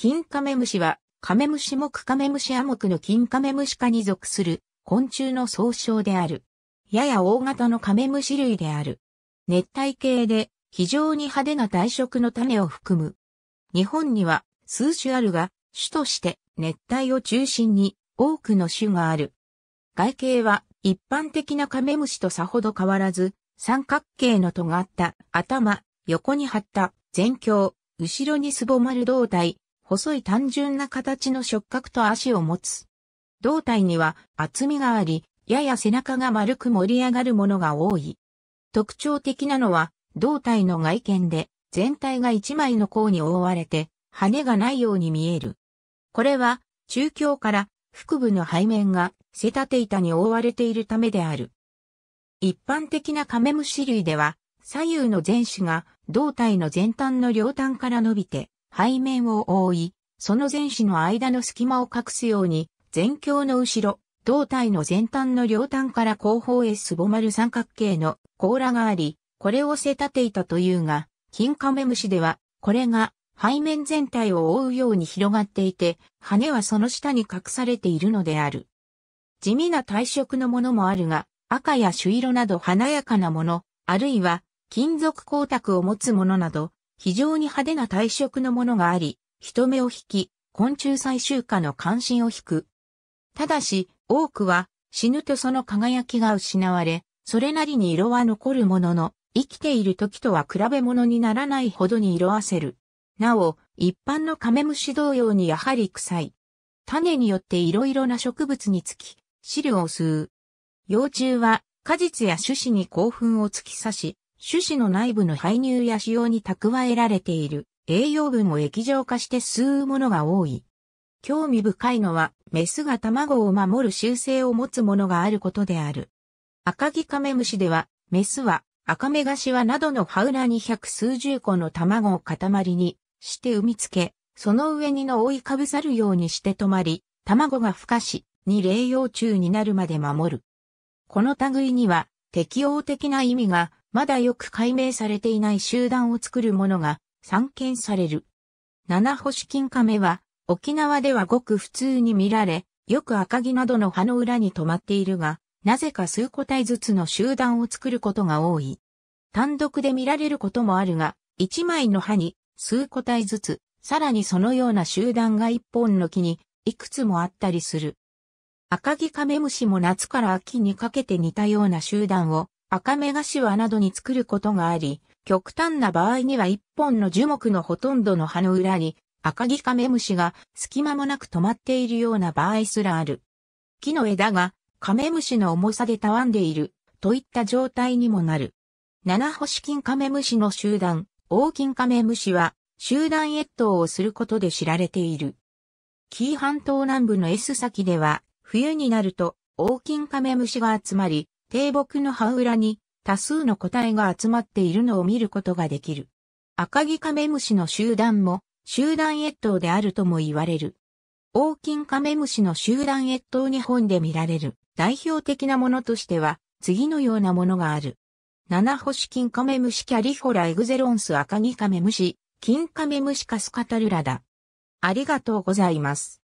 金カメムシは、カメムシ目カメムシ亜目の金カメムシ科に属する昆虫の総称である。やや大型のカメムシ類である。熱帯系で非常に派手な体食の種を含む。日本には数種あるが、種として熱帯を中心に多くの種がある。外形は一般的なカメムシとさほど変わらず、三角形の尖った頭、横に張った前胸、後ろにすぼまる胴体、細い単純な形の触角と足を持つ。胴体には厚みがあり、やや背中が丸く盛り上がるものが多い。特徴的なのは、胴体の外見で、全体が一枚の甲に覆われて、羽がないように見える。これは、中京から腹部の背面が背立て板に覆われているためである。一般的なカメムシ類では、左右の前肢が胴体の前端の両端から伸びて、背面を覆い、その前肢の間の隙間を隠すように、前胸の後ろ、胴体の前端の両端から後方へすぼまる三角形の甲羅があり、これを背立ていたというが、金カメムシでは、これが背面全体を覆うように広がっていて、羽はその下に隠されているのである。地味な体色のものもあるが、赤や朱色など華やかなもの、あるいは金属光沢を持つものなど、非常に派手な体色のものがあり、人目を引き、昆虫採集家の関心を引く。ただし、多くは死ぬとその輝きが失われ、それなりに色は残るものの、生きている時とは比べ物にならないほどに色あせる。なお、一般のカメムシ同様にやはり臭い。種によって色々な植物につき、汁を吸う。幼虫は果実や種子に興奮を突き刺し、種子の内部の排入や使用に蓄えられている栄養分を液状化して吸うものが多い。興味深いのは、メスが卵を守る習性を持つものがあることである。赤木カメムシでは、メスは赤目ワなどのハウラに百数十個の卵を塊にして産み付け、その上にの覆いかぶさるようにして止まり、卵が孵化し、に霊養虫になるまで守る。この類には適応的な意味がまだよく解明されていない集団を作るものが散見される。七星金亀は沖縄ではごく普通に見られ、よく赤木などの葉の裏に止まっているが、なぜか数個体ずつの集団を作ることが多い。単独で見られることもあるが、一枚の葉に数個体ずつ、さらにそのような集団が一本の木にいくつもあったりする。赤木カメムシも夏から秋にかけて似たような集団を赤目頭などに作ることがあり、極端な場合には一本の樹木のほとんどの葉の裏に赤ギカメムシが隙間もなく止まっているような場合すらある。木の枝がカメムシの重さでたわんでいるといった状態にもなる。七星金カメムシの集団、大金カメムシは集団越冬をすることで知られている。紀伊半島南部の S 先では冬になると大金カメムシが集まり低木の葉裏に多数の個体が集まっているのを見ることができる。赤木カメムシの集団も集団越冬であるとも言われる。黄金カメムシの集団越冬日本で見られる代表的なものとしては次のようなものがある。七星金カメムシキャリフォラエグゼロンス赤木カメムシ、金カメムシカスカタルラだ。ありがとうございます。